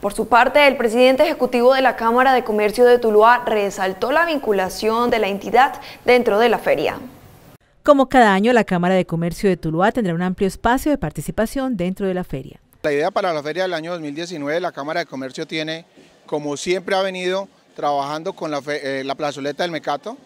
Por su parte, el presidente ejecutivo de la Cámara de Comercio de Tuluá resaltó la vinculación de la entidad dentro de la feria. Como cada año, la Cámara de Comercio de Tuluá tendrá un amplio espacio de participación dentro de la feria. La idea para la feria del año 2019, la Cámara de Comercio tiene, como siempre ha venido, trabajando con la, eh, la plazoleta del Mecato,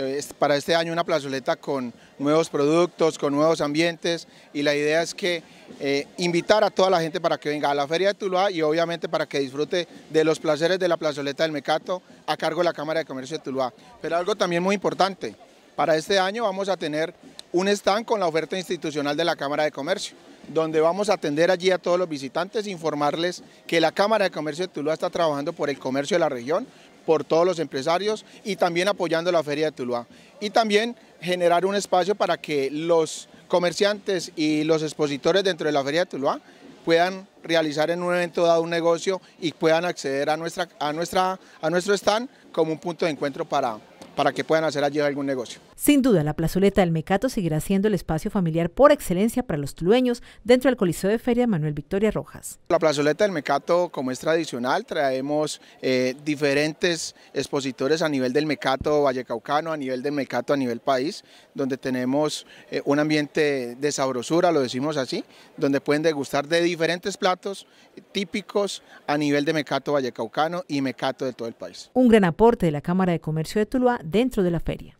eh, para este año una plazoleta con nuevos productos, con nuevos ambientes y la idea es que eh, invitar a toda la gente para que venga a la Feria de Tuluá y obviamente para que disfrute de los placeres de la plazoleta del Mecato a cargo de la Cámara de Comercio de Tuluá. Pero algo también muy importante, para este año vamos a tener un stand con la oferta institucional de la Cámara de Comercio donde vamos a atender allí a todos los visitantes, informarles que la Cámara de Comercio de Tuluá está trabajando por el comercio de la región, por todos los empresarios y también apoyando la Feria de Tuluá. Y también generar un espacio para que los comerciantes y los expositores dentro de la Feria de Tuluá puedan realizar en un evento dado un negocio y puedan acceder a, nuestra, a, nuestra, a nuestro stand como un punto de encuentro para, para que puedan hacer allí algún negocio. Sin duda, la plazoleta del Mecato seguirá siendo el espacio familiar por excelencia para los tulueños dentro del Coliseo de Feria Manuel Victoria Rojas. La plazoleta del Mecato, como es tradicional, traemos eh, diferentes expositores a nivel del Mecato Vallecaucano, a nivel del Mecato a nivel país, donde tenemos eh, un ambiente de sabrosura, lo decimos así, donde pueden degustar de diferentes platos típicos a nivel de Mecato Vallecaucano y Mecato de todo el país. Un gran aporte de la Cámara de Comercio de Tuluá dentro de la feria.